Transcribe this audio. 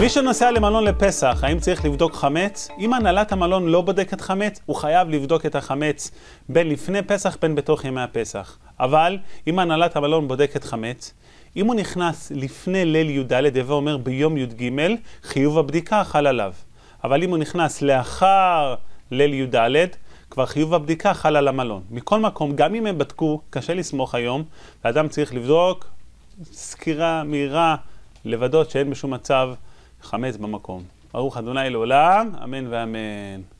מי שנוסע למלון לפסח, האם צריך לבדוק חמץ? אם הנהלת המלון לא בודקת חמץ, הוא חייב לבדוק את החמץ בין לפני פסח בין בתוך ימי הפסח. אבל אם הנהלת המלון בודקת חמץ, אם הוא נכנס לפני ליל י"ד, הווה אומר ביום י"ג, חיוב הבדיקה חל עליו. אבל אם הוא נכנס לאחר ליל י"ד, כבר חיוב הבדיקה חל על המלון. מכל מקום, גם אם הם בדקו, קשה לסמוך היום, ואדם צריך לבדוק סקירה מהירה, לוודאות שאין בשום מצב חמץ במקום. ברוך אדוני לעולם, אמן ואמן.